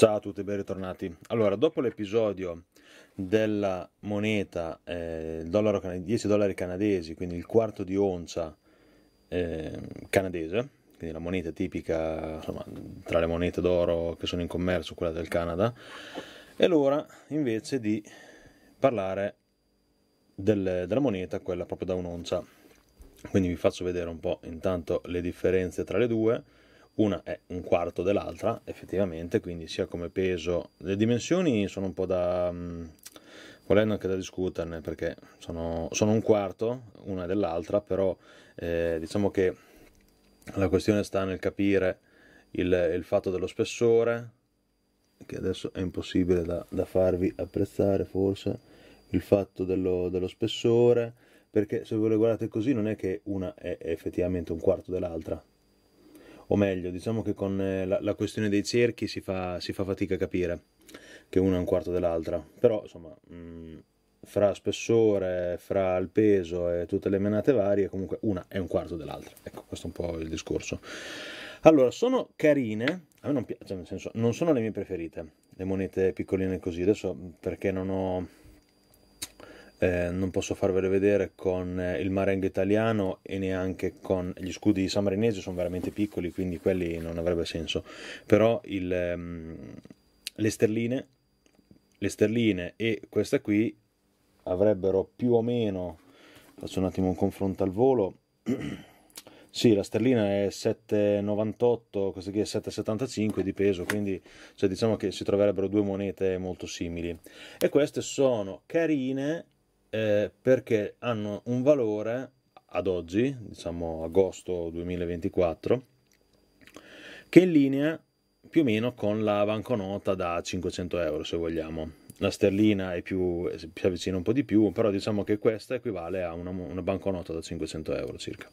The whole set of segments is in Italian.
Ciao a tutti, ben ritornati. Allora, dopo l'episodio della moneta eh, dollaro 10 dollari canadesi, quindi il quarto di oncia eh, canadese, quindi la moneta tipica insomma, tra le monete d'oro che sono in commercio, quella del Canada, è l'ora invece di parlare del, della moneta, quella proprio da un'oncia. Quindi vi faccio vedere un po' intanto le differenze tra le due una è un quarto dell'altra effettivamente, quindi sia come peso, le dimensioni sono un po' da... Mm, volendo anche da discuterne perché sono, sono un quarto una dell'altra, però eh, diciamo che la questione sta nel capire il, il, fatto dello spessore, che adesso è impossibile da, da farvi apprezzare forse, il fatto dello, dello spessore, perché se voi le guardate così non è che una è effettivamente un quarto dell'altra, o meglio, diciamo che con eh, la, la questione dei cerchi si fa, si fa, fatica a capire che una è un quarto dell'altra, però insomma, mh, mm, fra spessore, fra il peso e tutte le menate varie, comunque una è un quarto dell'altra. Ecco, questo è un po' il discorso. Allora, sono carine, a me non piace, nel senso, non sono le mie preferite, le monete piccoline così, adesso perché non ho eh, non posso farvele vedere con eh, il Marengo italiano e neanche con gli scudi di San Marinese, sono veramente piccoli, quindi quelli non avrebbe senso. Però il, ehm, le, sterline, le sterline e questa qui avrebbero più o meno, faccio un attimo un confronto al volo, Sì, la sterlina è 7,98, questa qui è 7,75 di peso, quindi cioè, diciamo che si troverebbero due monete molto simili. E queste sono carine, eh, perché hanno un valore ad oggi, diciamo agosto 2024, che è in linea più o meno con la banconota da 500 euro se vogliamo. La sterlina è più, si avvicina un po' di più, però diciamo che questa equivale a una, una banconota da 500 euro circa.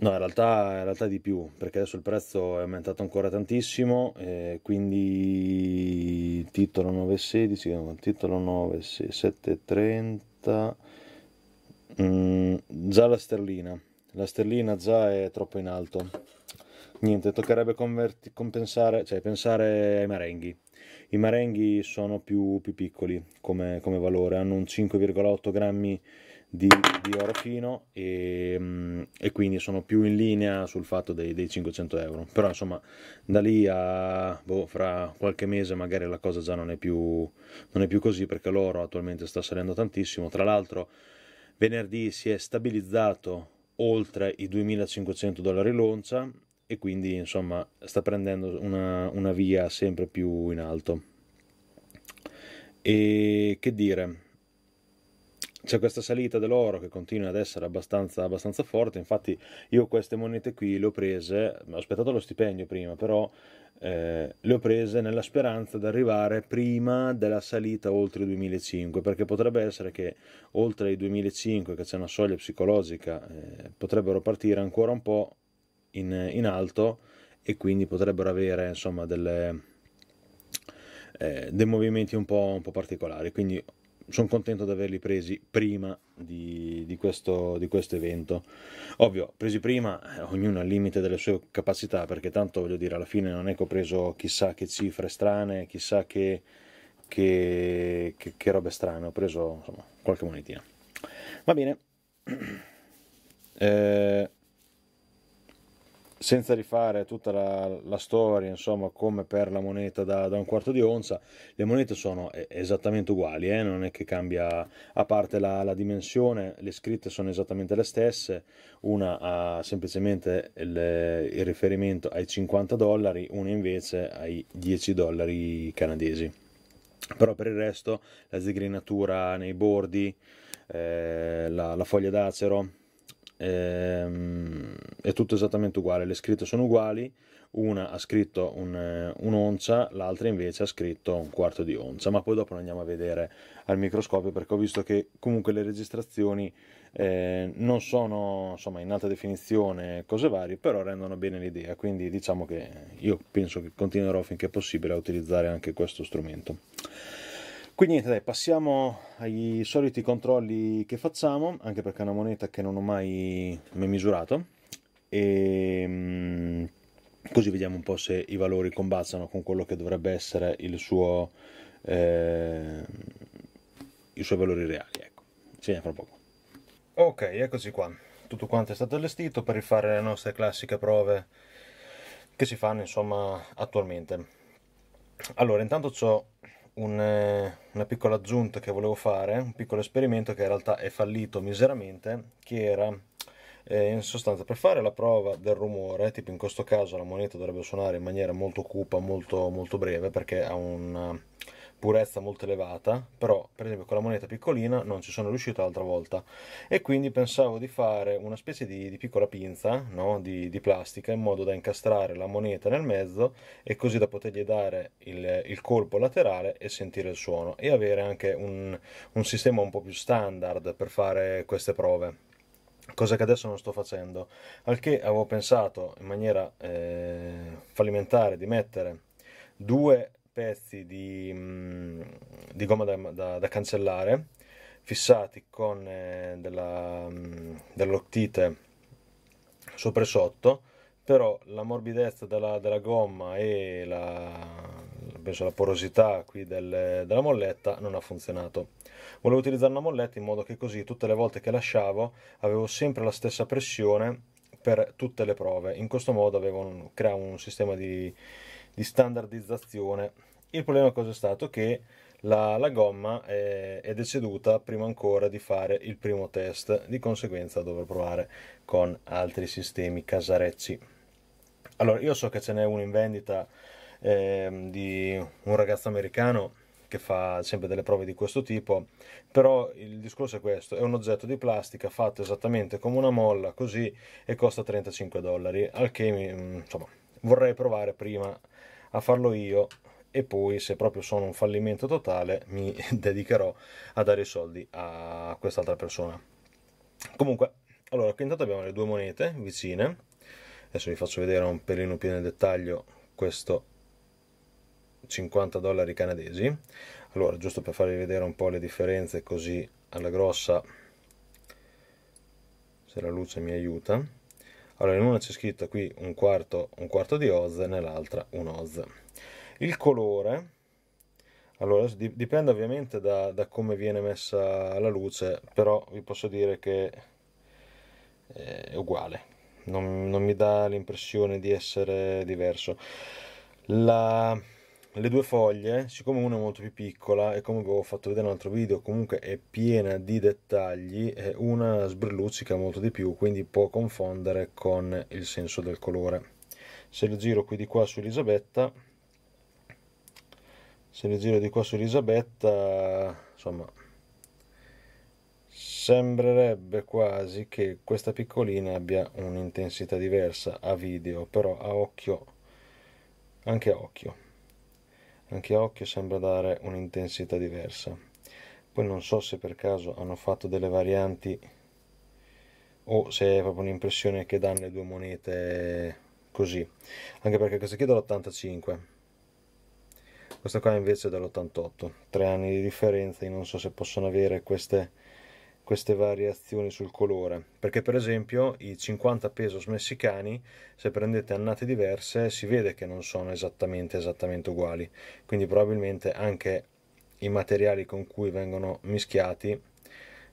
No, in realtà, in realtà, di più, perché adesso il prezzo è aumentato ancora tantissimo, eh, quindi titolo 9,16, titolo 9,7,30, mm, già la sterlina, la sterlina già è troppo in alto, niente, toccherebbe compensare, cioè pensare ai marenghi. I marenghi sono più, più piccoli come, come valore, hanno un 5,8 grammi di, di oro fino e, mm, e, quindi sono più in linea sul fatto dei, dei 500 euro però insomma da lì a boh, fra qualche mese magari la cosa già non è più, non è più così perché l'oro attualmente sta salendo tantissimo tra l'altro venerdì si è stabilizzato oltre i 2500 dollari l'oncia e quindi insomma sta prendendo una, una via sempre più in alto e che dire c'è questa salita dell'oro che continua ad essere abbastanza, abbastanza, forte, infatti io queste monete qui le ho prese, ho aspettato lo stipendio prima, però eh, le ho prese nella speranza di arrivare prima della salita oltre i 2005, perché potrebbe essere che oltre i 2005, che c'è una soglia psicologica, eh, potrebbero partire ancora un po' in, in alto e quindi potrebbero avere insomma delle, eh, dei movimenti un po', un po', particolari. Quindi sono contento di averli presi prima di, di, questo, di, questo, evento. Ovvio, presi prima, eh, ognuno al limite delle sue capacità, perché tanto voglio dire, alla fine non è che ho preso chissà che cifre strane, chissà che, che, che, che robe strane, ho preso insomma, qualche monetina. Va bene. Eh, senza rifare tutta la, la, storia, insomma, come per la moneta da, da, un quarto di onza, le monete sono esattamente uguali, eh? non è che cambia a parte la, la, dimensione, le scritte sono esattamente le stesse, una ha semplicemente il, il riferimento ai 50 dollari, una invece ai 10 dollari canadesi. Però per il resto la zigrinatura nei bordi, eh, la, la foglia d'acero, ehm, è tutto esattamente uguale, le scritte sono uguali, una ha scritto un, eh, un'oncia, l'altra invece ha scritto un quarto di oncia, ma poi dopo lo andiamo a vedere al microscopio perché ho visto che comunque le registrazioni eh, non sono insomma, in alta definizione, cose varie, però rendono bene l'idea, quindi diciamo che io penso che continuerò finché possibile a utilizzare anche questo strumento. Quindi niente, dai, passiamo ai soliti controlli che facciamo, anche perché è una moneta che non ho mai, mai misurato, e ehm, così vediamo un po' se i valori combaciano con quello che dovrebbe essere il suo, eh, i suoi valori reali, ecco. Ci fra poco. Ok, eccoci qua. Tutto quanto è stato allestito per rifare le nostre classiche prove che si fanno, insomma, attualmente. Allora, intanto ho un, eh, una piccola aggiunta che volevo fare, un piccolo esperimento che in realtà è fallito miseramente, che era eh, in sostanza per fare la prova del rumore, tipo in questo caso la moneta dovrebbe suonare in maniera molto cupa, molto, molto breve, perché ha un purezza molto elevata, però per esempio con la moneta piccolina non ci sono riuscito l'altra volta e quindi pensavo di fare una specie di, di piccola pinza no? di, di, plastica in modo da incastrare la moneta nel mezzo e così da potergli dare il, il colpo laterale e sentire il suono e avere anche un, un sistema un po' più standard per fare queste prove cosa che adesso non sto facendo, al che avevo pensato in maniera eh, fallimentare di mettere due pezzi di, mm, di gomma da, da, da, cancellare fissati con eh, della, mm, dell'octite sopra e sotto però la morbidezza della, della gomma e la, penso la porosità qui del, della molletta non ha funzionato. Volevo utilizzare una molletta in modo che così tutte le volte che lasciavo avevo sempre la stessa pressione per tutte le prove. In questo modo avevo un, creavo un sistema di, di standardizzazione il problema cosa è stato? Che la, la gomma è, è, deceduta prima ancora di fare il primo test, di conseguenza dovrò provare con altri sistemi casarecci. Allora, io so che ce n'è uno in vendita eh, di un ragazzo americano che fa sempre delle prove di questo tipo, però il discorso è questo, è un oggetto di plastica fatto esattamente come una molla, così, e costa 35 dollari, al che mi, mm, insomma, vorrei provare prima a farlo io e poi se proprio sono un fallimento totale mi dedicherò a dare i soldi a quest'altra persona. Comunque, allora qui intanto abbiamo le due monete vicine, adesso vi faccio vedere un pelino più nel dettaglio questo 50 dollari canadesi allora giusto per farvi vedere un po' le differenze così alla grossa se la luce mi aiuta allora in una c'è scritto qui un quarto, un quarto di oz nell'altra un oz il colore, allora dipende ovviamente da, da come viene messa la luce, però vi posso dire che eh, è uguale, non, non mi dà l'impressione di essere diverso. La, le due foglie, siccome una è molto più piccola e come vi ho fatto vedere in un altro video, comunque è piena di dettagli, una sbrilluccica molto di più, quindi può confondere con il senso del colore. Se lo giro qui di qua su Elisabetta, se li giro di qua su Elisabetta insomma sembrerebbe quasi che questa piccolina abbia un'intensità diversa a video però a occhio anche a occhio anche a occhio sembra dare un'intensità diversa poi non so se per caso hanno fatto delle varianti o se è proprio un'impressione che danno le due monete così anche perché questa qui è dall'85 questo qua invece è dell'88 tre anni di differenza io non so se possono avere queste, queste variazioni sul colore perché per esempio i 50 pesos messicani se prendete annate diverse si vede che non sono esattamente esattamente uguali quindi probabilmente anche i materiali con cui vengono mischiati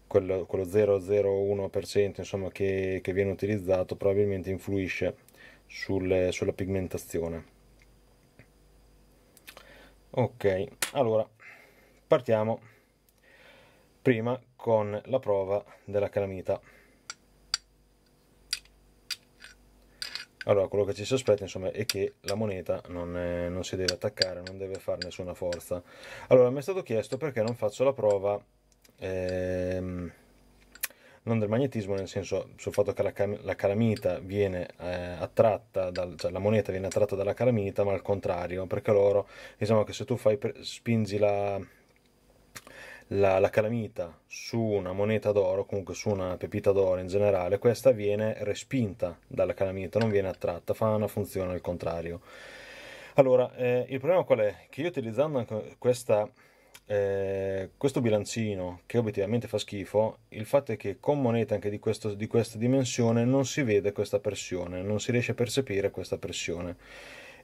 quello, quello 0,01% insomma che, che, viene utilizzato probabilmente influisce sulle, sulla pigmentazione ok allora partiamo prima con la prova della calamita allora quello che ci si aspetta insomma è che la moneta non, è, non si deve attaccare non deve fare nessuna forza allora mi è stato chiesto perché non faccio la prova ehm, non del magnetismo, nel senso sul fatto che la, la calamita viene eh, attratta, dal, cioè la moneta viene attratta dalla calamita, ma al contrario, perché loro, diciamo che se tu fai, spingi la, la, la, calamita su una moneta d'oro, comunque su una pepita d'oro in generale, questa viene respinta dalla calamita, non viene attratta, fa una funzione al contrario. Allora, eh, il problema qual è? Che io utilizzando anche questa eh, questo bilancino che obiettivamente fa schifo, il fatto è che con monete anche di, questo, di questa dimensione non si vede questa pressione, non si riesce a percepire questa pressione.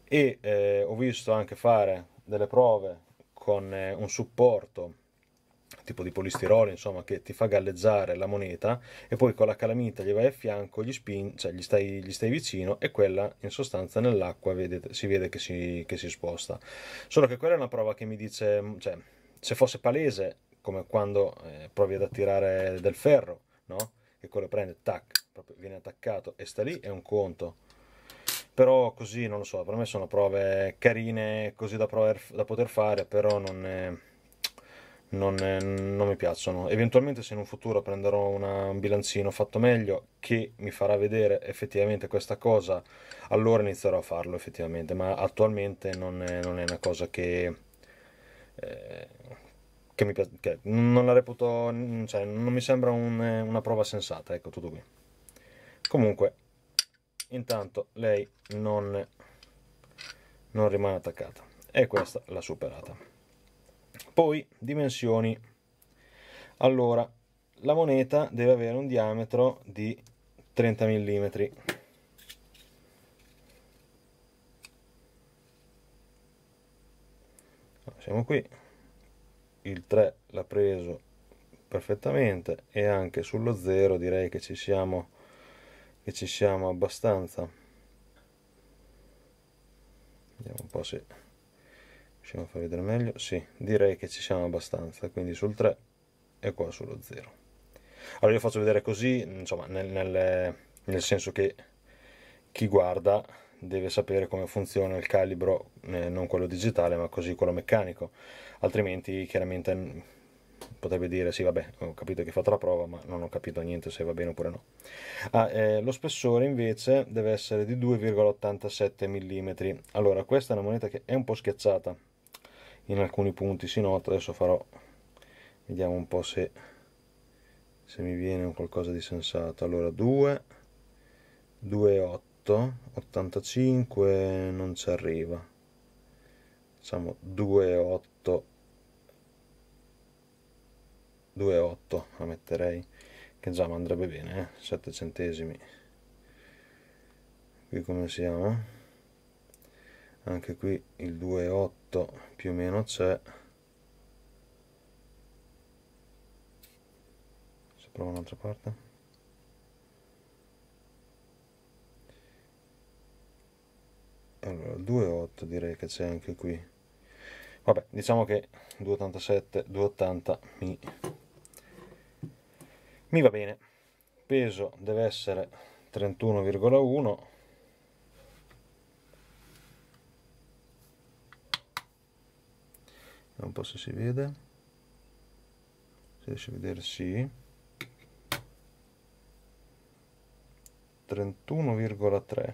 E eh, ho visto anche fare delle prove con eh, un supporto tipo di polistirolo, insomma, che ti fa galleggiare la moneta e poi con la calamita gli vai a fianco, gli, spin, cioè gli, stai, gli stai vicino e quella in sostanza nell'acqua si vede che si, che si sposta. Solo che quella è una prova che mi dice, cioè, se fosse palese, come quando eh, provi ad attirare del ferro, no? Che quello prende, tac, viene attaccato e sta lì, è un conto. Però così, non lo so, per me sono prove carine, così da, prover, da poter fare, però non, è, eh, non, è, eh, non, mi piacciono. Eventualmente se in un futuro prenderò una, un bilancino fatto meglio che mi farà vedere effettivamente questa cosa, allora inizierò a farlo effettivamente, ma attualmente non è, non è una cosa che eh, che, mi, che non la reputo, cioè, non mi sembra un, una prova sensata, ecco tutto qui. Comunque, intanto lei non, non rimane attaccata e questa l'ha superata. Poi, dimensioni. Allora, la moneta deve avere un diametro di 30 mm siamo qui il 3 l'ha preso perfettamente e anche sullo 0 direi che ci siamo che ci siamo abbastanza vediamo un po' se riusciamo a far vedere meglio sì direi che ci siamo abbastanza quindi sul 3 e qua sullo 0 allora io faccio vedere così insomma nel, nel, nel senso che chi guarda deve sapere come funziona il calibro, eh, non quello digitale ma così quello meccanico, altrimenti chiaramente potrebbe dire sì vabbè ho capito che hai fatto la prova ma non ho capito niente se va bene oppure no. Ah, eh, lo spessore invece deve essere di 2,87 mm, allora questa è una moneta che è un po' schiacciata, in alcuni punti si nota, adesso farò, vediamo un po' se, se mi viene un qualcosa di sensato, allora 2, 2,8 88 85 non ci arriva facciamo 2 diciamo 28 8 la metterei che già mi andrebbe bene eh? 7 centesimi qui come siamo anche qui il 2 8 più o meno c'è se provo un'altra parte allora eh, 2,8 direi che c'è anche qui vabbè diciamo che 2,87 2,80 mi mi va bene peso deve essere 31,1 un po' se si vede se riesce a vedere sì 31,3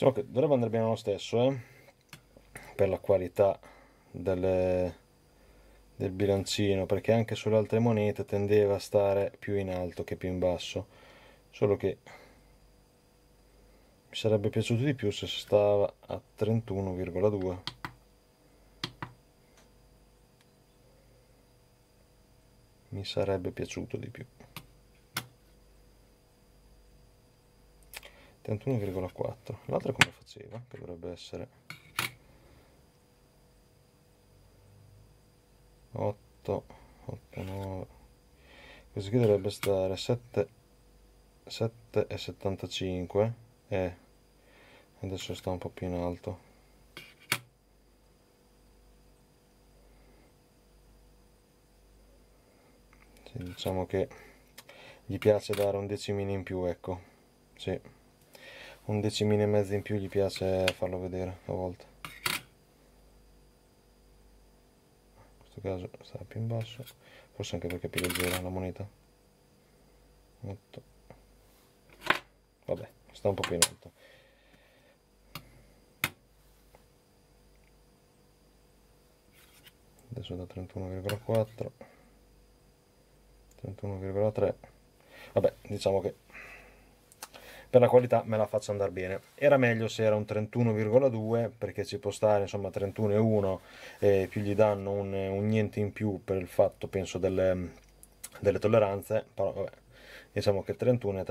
Insomma, che dovrebbe andare bene lo stesso, eh? Per la qualità del, del bilancino, perché anche sulle altre monete tendeva a stare più in alto che più in basso, solo che mi sarebbe piaciuto di più se stava a 31,2. Mi sarebbe piaciuto di più. 31,4 l'altra come faceva che dovrebbe essere 8 8 9 questo qui dovrebbe stare 7 7,75 e adesso sta un po' più in alto diciamo che gli piace dare un decimino in più ecco sì un decimino e mezzo in più gli piace farlo vedere a volte in questo caso sarà più in basso forse anche perché è più leggera la moneta Otto. vabbè sta un po' più in alto adesso da 31,4 31,3 vabbè diciamo che per la qualità me la faccio andare bene era meglio se era un 31,2 perché ci può stare insomma 31,1 e più gli danno un, un, niente in più per il fatto penso delle, delle tolleranze però vabbè diciamo che 31,3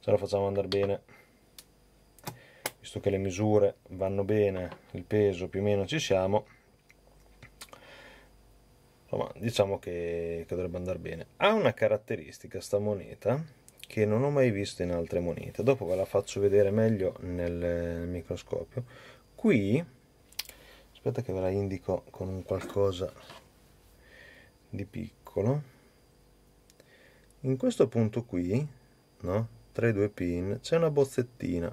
ce la facciamo andare bene visto che le misure vanno bene il peso più o meno ci siamo insomma diciamo che, che dovrebbe andare bene ha una caratteristica sta moneta che non ho mai visto in altre monete dopo ve la faccio vedere meglio nel, nel microscopio qui aspetta che ve la indico con un qualcosa di piccolo in questo punto qui no? tra i due pin c'è una bozzettina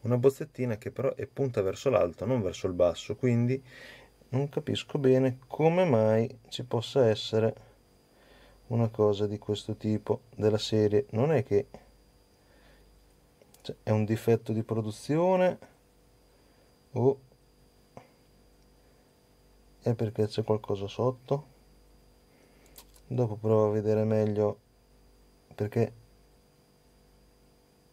una bozzettina che però è punta verso l'alto non verso il basso quindi non capisco bene come mai ci possa essere una cosa di questo tipo della serie non è che cioè, è un difetto di produzione o è perché c'è qualcosa sotto dopo provo a vedere meglio perché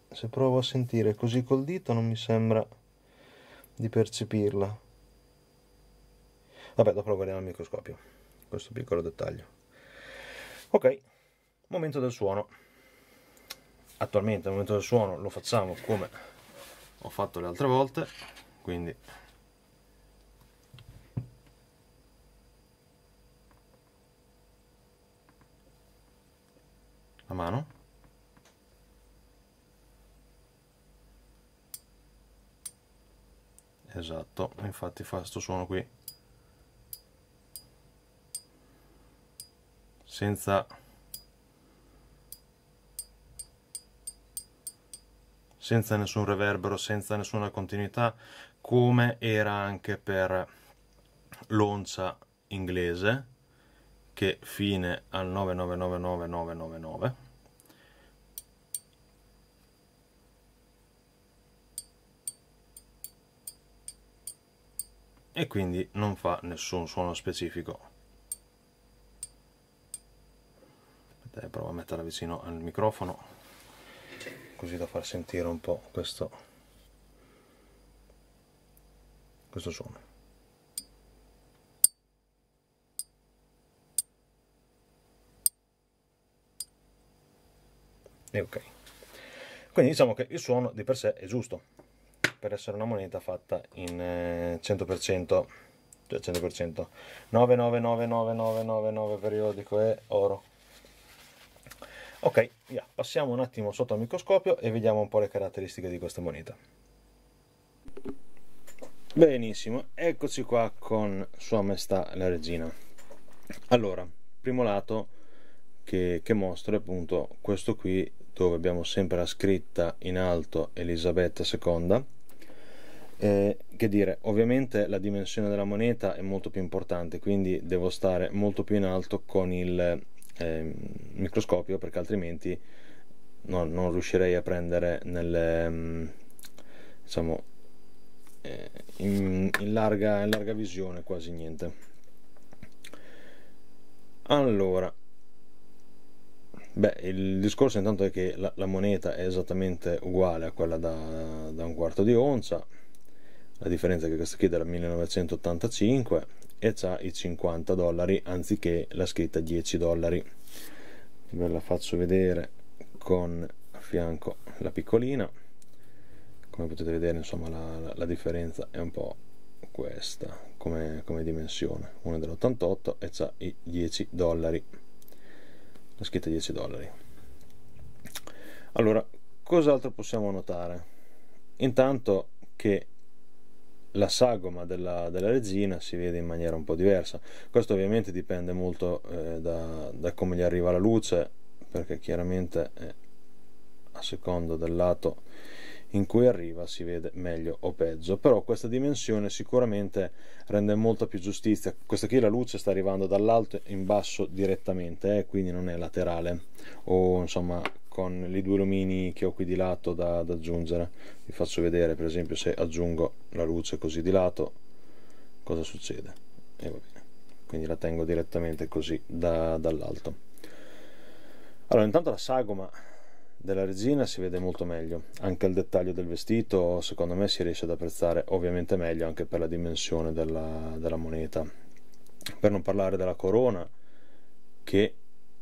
se provo a sentire così col dito non mi sembra di percepirla vabbè dopo lo guardiamo al microscopio questo piccolo dettaglio ok momento del suono attualmente al momento del suono lo facciamo come ho fatto le altre volte quindi la mano esatto infatti fa questo suono qui senza senza nessun reverbero, senza nessuna continuità, come era anche per l'oncia inglese, che fine al 9999999. E quindi non fa nessun suono specifico. provo a metterla vicino al microfono così da far sentire un po' questo questo suono e ok quindi diciamo che il suono di per sé è giusto per essere una moneta fatta in 100% eh, cioè 100% 999999 periodico e oro Ok, yeah, passiamo un attimo sotto al microscopio e vediamo un po' le caratteristiche di questa moneta. Benissimo, eccoci qua con Sua Maestà la Regina. Allora, primo lato che, che mostro è appunto questo qui dove abbiamo sempre la scritta in alto Elisabetta II. Eh, che dire, ovviamente la dimensione della moneta è molto più importante, quindi devo stare molto più in alto con il eh, microscopio perché altrimenti no, non riuscirei a prendere nelle, diciamo, eh, in, in, larga, in larga visione quasi niente allora Beh, il discorso intanto è che la, la moneta è esattamente uguale a quella da, da, un quarto di onza la differenza è che questa qui è della 1985, e ha i 50 dollari anziché la scritta 10 dollari ve la faccio vedere con a fianco la piccolina come potete vedere insomma la, la, la differenza è un po' questa come, come dimensione una dell'88 e c'ha i 10 dollari la scritta 10 dollari allora cos'altro possiamo notare intanto che la sagoma della, della, resina si vede in maniera un po' diversa. Questo ovviamente dipende molto eh, da, da, come gli arriva la luce, perché chiaramente eh, a secondo del lato in cui arriva si vede meglio o peggio però questa dimensione sicuramente rende molta più giustizia questa qui la luce sta arrivando dall'alto in basso direttamente eh, quindi non è laterale o insomma con le due lumini che ho qui di lato da, da aggiungere vi faccio vedere per esempio se aggiungo la luce così di lato cosa succede e va bene quindi la tengo direttamente così da, dall'alto allora intanto la sagoma della regina si vede molto meglio anche il dettaglio del vestito secondo me si riesce ad apprezzare ovviamente meglio anche per la dimensione della, della moneta per non parlare della corona che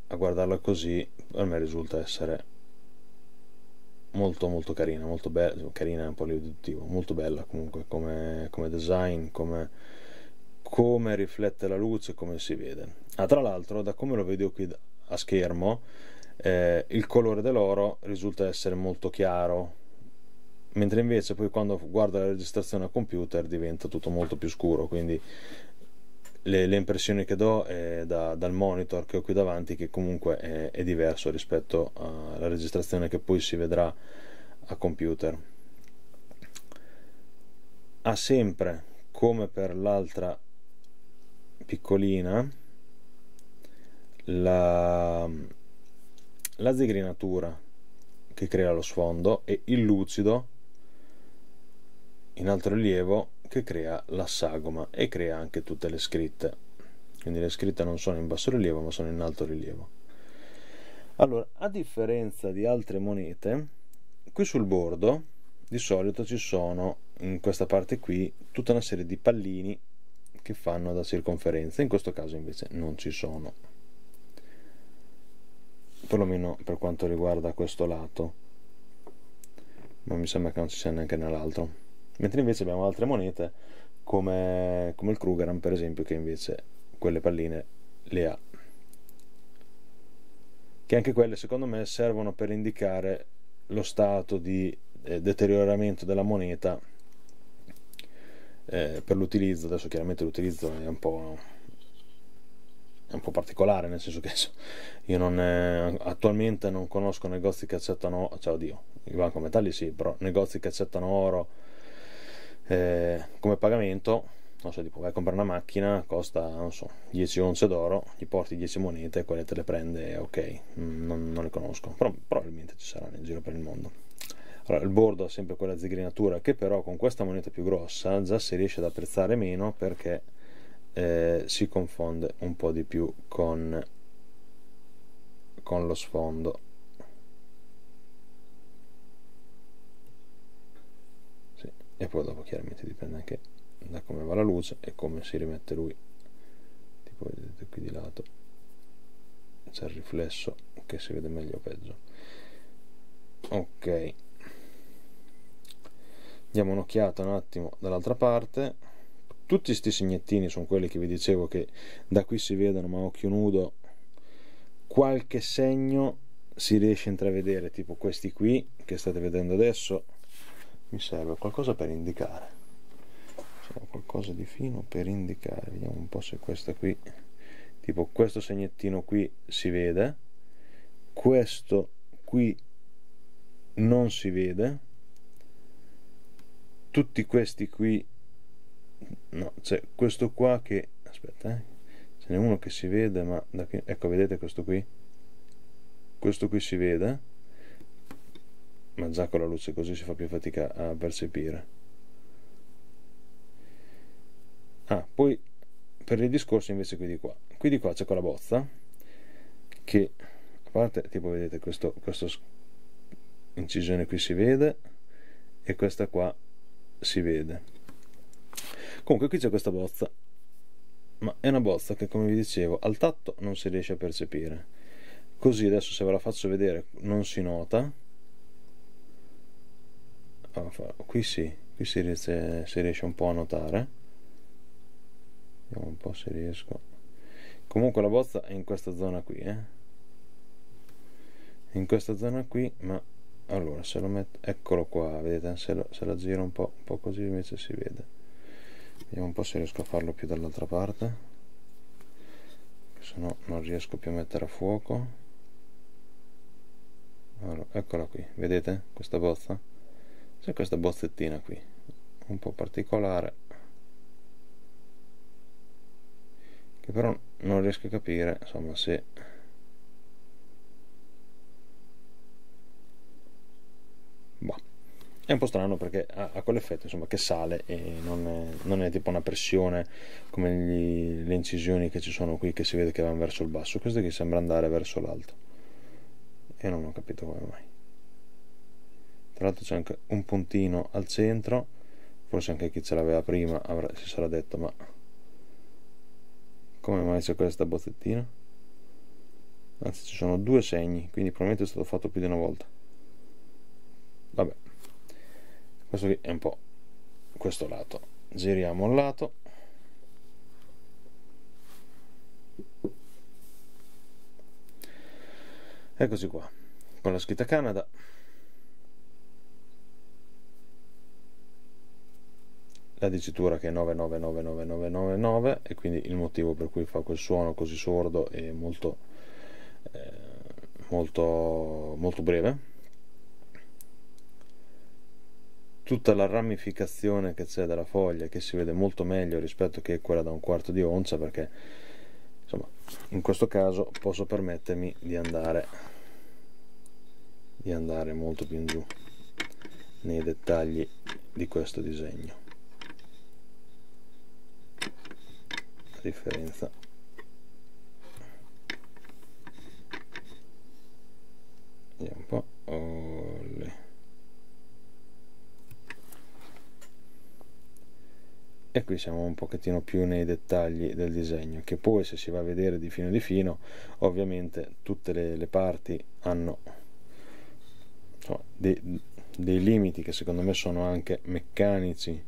a guardarla così a me risulta essere molto molto carina, molto bella, carina è un po' riduttivo, molto bella comunque come, come design, come, come, riflette la luce, come si vede. Ah, tra l'altro, da come lo vedo qui a schermo, eh, il colore dell'oro risulta essere molto chiaro, mentre invece poi quando guardo la registrazione a computer diventa tutto molto più scuro, quindi le, le impressioni che do da, dal monitor che ho qui davanti che comunque è, è diverso rispetto eh, alla registrazione che poi si vedrà a computer ha sempre come per l'altra piccolina la, la zigrinatura che crea lo sfondo e il lucido in alto rilievo che crea la sagoma e crea anche tutte le scritte. Quindi le scritte non sono in basso rilievo ma sono in alto rilievo. Allora, a differenza di altre monete, qui sul bordo di solito ci sono in questa parte qui tutta una serie di pallini che fanno da circonferenza, in questo caso invece non ci sono. Perlomeno per quanto riguarda questo lato, ma mi sembra che non ci sia neanche nell'altro mentre invece abbiamo altre monete come, come il Krugeran per esempio che invece quelle palline le ha che anche quelle secondo me servono per indicare lo stato di eh, deterioramento della moneta eh, per l'utilizzo adesso chiaramente l'utilizzo è un po' è un po' particolare nel senso che io non eh, attualmente non conosco negozi che accettano cioè oddio i bancometalli sì però negozi che accettano oro eh, come pagamento non so tipo vai a comprare una macchina costa non so 10 once d'oro gli porti 10 monete quelle te le prende ok mm, non, non le conosco però probabilmente ci saranno in giro per il mondo allora, il bordo ha sempre quella zigrinatura che però con questa moneta più grossa già si riesce ad apprezzare meno perché eh, si confonde un po' di più con, con lo sfondo e poi dopo chiaramente dipende anche da come va la luce e come si rimette lui tipo vedete qui di lato c'è il riflesso che si vede meglio o peggio ok diamo un'occhiata un attimo dall'altra parte tutti questi segnettini sono quelli che vi dicevo che da qui si vedono ma a occhio nudo qualche segno si riesce a intravedere tipo questi qui che state vedendo adesso mi serve qualcosa per indicare serve qualcosa di fino per indicare vediamo un po' se questa qui tipo questo segnettino qui si vede questo qui non si vede tutti questi qui no c'è cioè questo qua che aspetta eh. ce n'è uno che si vede ma da che ecco vedete questo qui questo qui si vede ma già con la luce così si fa più fatica a percepire. Ah, poi per il discorso invece qui di qua. Qui di qua c'è quella bozza che, a parte, tipo vedete, questo, questa incisione qui si vede e questa qua si vede. Comunque qui c'è questa bozza, ma è una bozza che come vi dicevo al tatto non si riesce a percepire. Così adesso se ve la faccio vedere non si nota, qui sì, qui si riesce, si riesce un po' a notare. Vediamo un po' se riesco. Comunque la bozza è in questa zona qui, eh. In questa zona qui, ma allora se lo metto, eccolo qua, vedete, se, lo, se la giro un po', un po' così invece si vede. Vediamo un po' se riesco a farlo più dall'altra parte. Se no non riesco più a mettere a fuoco. Allora, eccola qui, vedete questa bozza? c'è questa bozzettina qui un po' particolare che però non riesco a capire insomma se boh. è un po' strano perché ha, ha quell'effetto insomma che sale e non è, non è tipo una pressione come gli, le incisioni che ci sono qui che si vede che vanno verso il basso questo che sembra andare verso l'alto e non ho capito come mai tra l'altro c'è anche un puntino al centro forse anche chi ce l'aveva prima avrà, si sarà detto ma come mai c'è questa bozzettina anzi ci sono due segni quindi probabilmente è stato fatto più di una volta vabbè questo qui è un po' questo lato giriamo un lato eccoci qua con la scritta Canada la dicitura che è 9999999 e quindi il motivo per cui fa quel suono così sordo e molto, eh, molto, molto breve. Tutta la ramificazione che c'è della foglia che si vede molto meglio rispetto che quella da un quarto di oncia perché insomma in questo caso posso permettermi di andare, di andare molto più in giù nei dettagli di questo disegno. questa differenza vediamo un po' Olle. e qui siamo un pochettino più nei dettagli del disegno che poi se si va a vedere di fino di fino ovviamente tutte le, le parti hanno insomma, dei, dei limiti che secondo me sono anche meccanici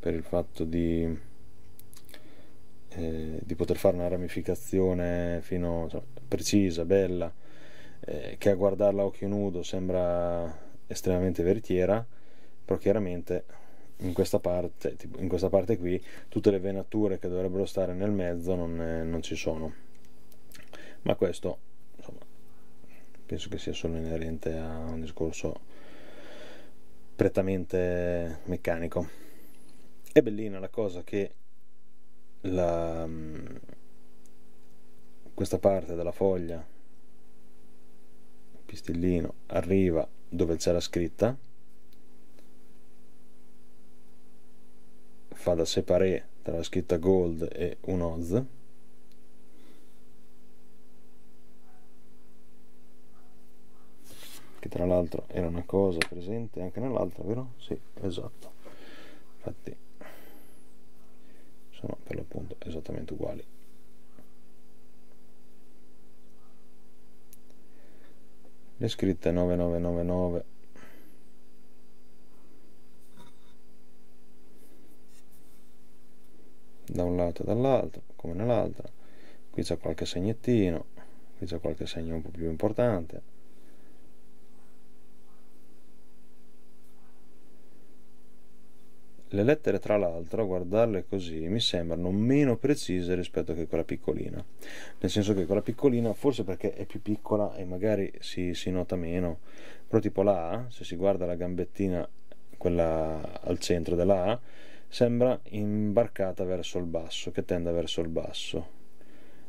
per il fatto di eh, di poter fare una ramificazione fino, cioè, precisa, bella, eh, che a guardarla a occhio nudo sembra estremamente veritiera, però chiaramente in questa, parte, in questa parte, qui tutte le venature che dovrebbero stare nel mezzo non, eh, non ci sono. Ma questo insomma, penso che sia solo inerente a un discorso prettamente meccanico. È bellina la cosa che la, mm, questa parte della foglia il pistillino arriva dove c'è la scritta fa da separé tra la scritta gold e un oz che tra l'altro era una cosa presente anche nell'altra vero? sì esatto infatti sono per l'appunto esattamente uguali le scritte 9999 da un lato e dall'altro come nell'altra qui c'è qualche segnettino qui c'è qualche segno un po' più importante Le lettere, tra l'altro, a guardarle così mi sembrano meno precise rispetto che quella piccolina. Nel senso che quella piccolina, forse perché è più piccola e magari si, si nota meno, però tipo la A, se si guarda la gambettina, quella al centro della A, sembra imbarcata verso il basso, che tende verso il basso.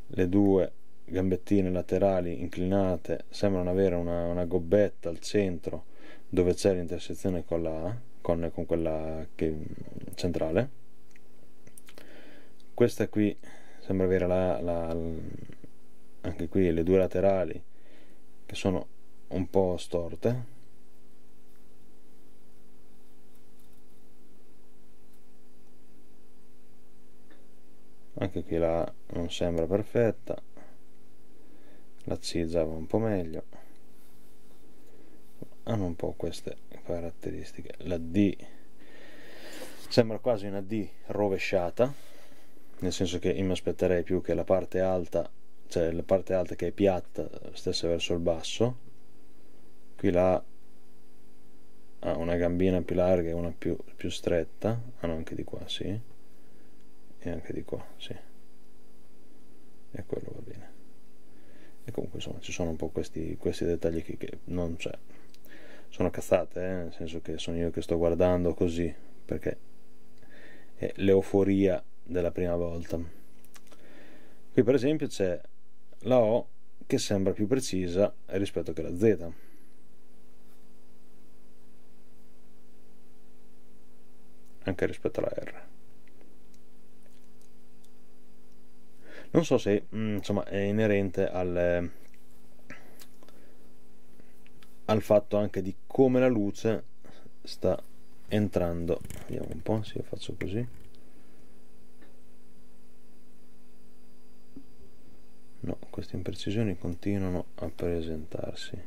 Le due gambettine laterali inclinate sembrano avere una, una gobbetta al centro dove c'è l'intersezione con la A con, con quella che, centrale questa qui sembra avere la, la, anche qui le due laterali che sono un po' storte anche qui la non sembra perfetta la zizza va un po' meglio hanno un po' queste caratteristiche la D sembra quasi una D rovesciata nel senso che io mi aspetterei più che la parte alta cioè la parte alta che è piatta stesse verso il basso qui la ha una gambina più larga e una più, più stretta ah no anche di qua sì e anche di qua sì e quello va bene e comunque insomma ci sono un po' questi, questi dettagli qui che non c'è sono cazzate, eh? nel senso che sono io che sto guardando così, perché è l'euforia della prima volta. Qui per esempio c'è la O che sembra più precisa rispetto che la Z. Anche rispetto alla R. Non so se mm, insomma, è inerente al al fatto anche di come la luce sta entrando vediamo un po' se io faccio così no, queste imprecisioni continuano a presentarsi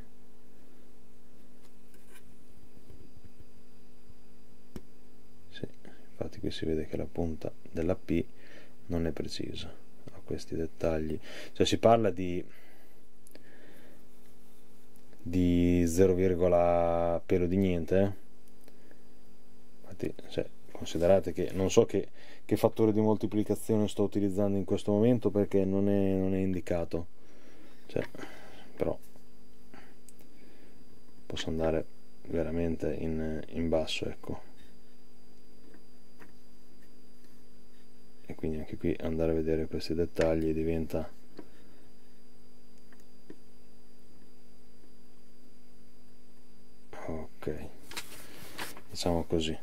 sì, infatti qui si vede che la punta della P non è precisa a questi dettagli cioè si parla di di 0, pelo di niente eh. infatti cioè, considerate che non so che, che, fattore di moltiplicazione sto utilizzando in questo momento perché non è, non è indicato cioè, però posso andare veramente in, in basso ecco e quindi anche qui andare a vedere questi dettagli diventa ok diciamo così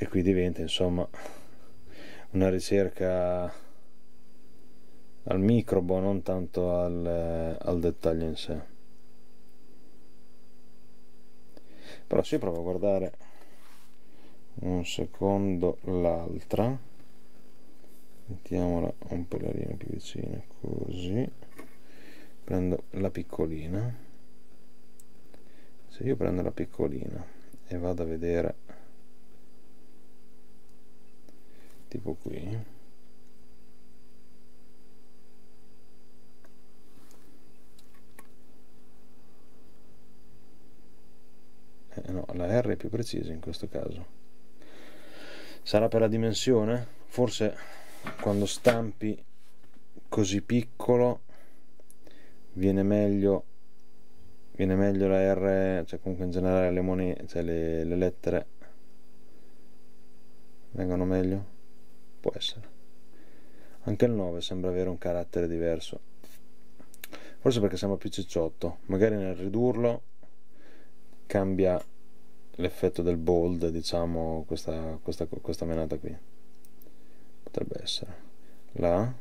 e qui diventa insomma una ricerca al microbo non tanto al, eh, al dettaglio in sé però io provo a guardare un secondo l'altra mettiamola un pelarino più vicina così prendo la piccolina se io prendo la piccolina e vado a vedere tipo qui eh, no, la R è più precisa in questo caso sarà per la dimensione? forse quando stampi così piccolo viene meglio viene meglio la R, cioè comunque in generale le monete, cioè le, le lettere vengono meglio? Può essere. Anche il 9 sembra avere un carattere diverso. Forse perché sembra più cicciotto, magari nel ridurlo cambia l'effetto del bold, diciamo, questa, questa, questa menata qui. Potrebbe essere. La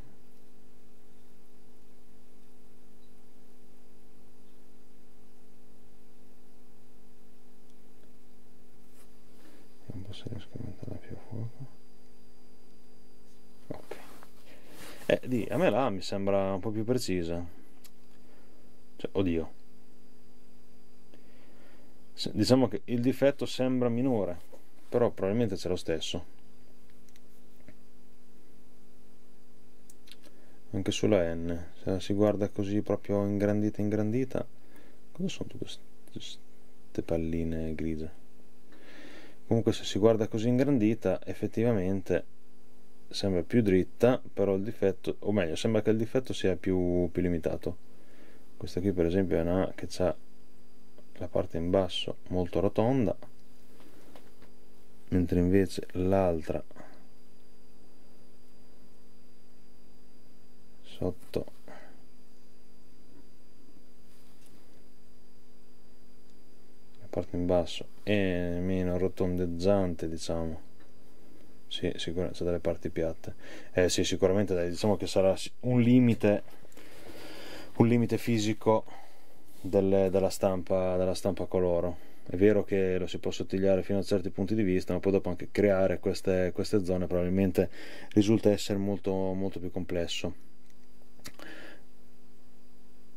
se riesco a metterla più a fuoco ok eh, di, a me là mi sembra un po' più precisa cioè, oddio se, diciamo che il difetto sembra minore però probabilmente c'è lo stesso anche sulla N se la si guarda così proprio ingrandita ingrandita cosa sono tutte queste palline grigie comunque se si guarda così ingrandita effettivamente sembra più dritta però il difetto o meglio sembra che il difetto sia più, più limitato questa qui per esempio è una che ha la parte in basso molto rotonda mentre invece l'altra sotto Eh, parte in basso è meno rotondeggiante diciamo sì, sicuramente dalle parti piatte eh, sì sicuramente dai, diciamo che sarà un limite un limite fisico delle, della, stampa, della stampa coloro è vero che lo si può sottigliare fino a certi punti di vista, ma poi dopo anche creare queste, queste zone probabilmente risulta essere molto, molto, più complesso.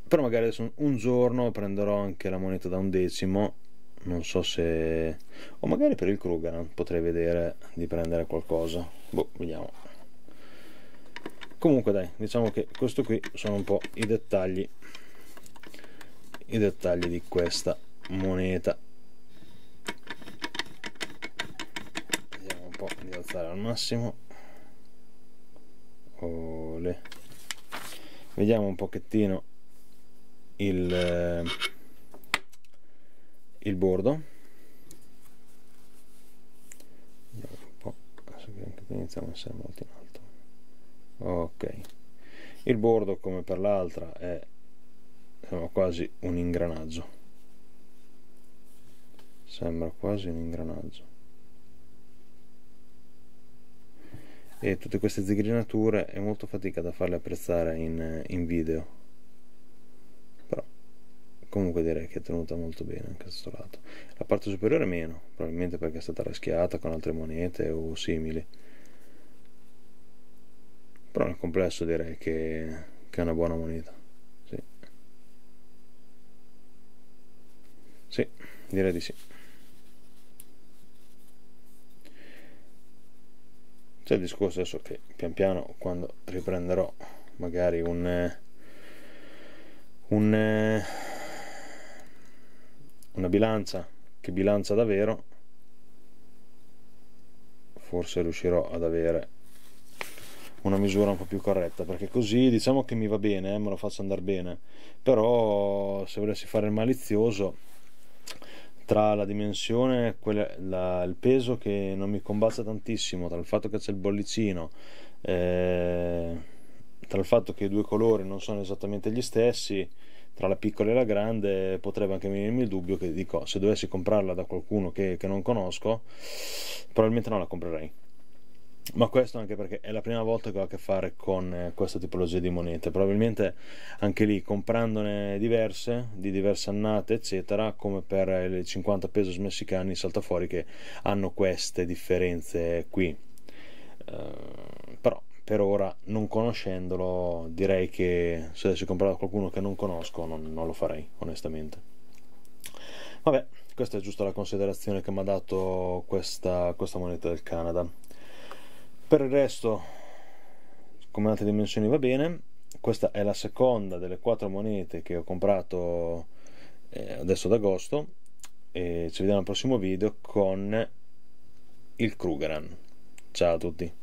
Però magari adesso un giorno prenderò anche la moneta da un decimo non so se o magari per il Kruger potrei vedere di prendere qualcosa boh vediamo comunque dai diciamo che questo qui sono un po' i dettagli i dettagli di questa moneta vediamo un po' di alzare al massimo Olè. vediamo un pochettino il il bordo vediamo un po' anche qui iniziamo a essere molto in alto ok il bordo come per l'altra è sembra quasi un ingranaggio sembra quasi un ingranaggio e tutte queste zigrinature è molto fatica da farle apprezzare in, in video comunque direi che è tenuta molto bene anche questo lato la parte superiore meno probabilmente perché è stata raschiata con altre monete o simili però nel complesso direi che, che è una buona moneta sì. sì direi di sì c'è il discorso adesso che pian piano quando riprenderò magari un un una bilancia che bilancia davvero forse riuscirò ad avere una misura un po' più corretta perché così diciamo che mi va bene eh, me lo faccio andare bene però se volessi fare il malizioso tra la dimensione quella, la, il peso che non mi combacia tantissimo tra il fatto che c'è il bollicino eh, tra il fatto che i due colori non sono esattamente gli stessi tra la piccola e la grande potrebbe anche venirmi il dubbio che dico se dovessi comprarla da qualcuno che, che non conosco probabilmente non la comprerei ma questo anche perché è la prima volta che ho a che fare con eh, questa tipologia di monete probabilmente anche lì comprandone diverse di diverse annate eccetera come per eh, le 50 pesos messicani salta fuori che hanno queste differenze qui uh, però per ora non conoscendolo direi che se avessi comprato qualcuno che non conosco non, non lo farei onestamente vabbè questa è giusto la considerazione che mi ha dato questa, questa moneta del Canada per il resto come altre dimensioni va bene questa è la seconda delle quattro monete che ho comprato eh, adesso d'agosto e ci vediamo al prossimo video con il Krugeran ciao a tutti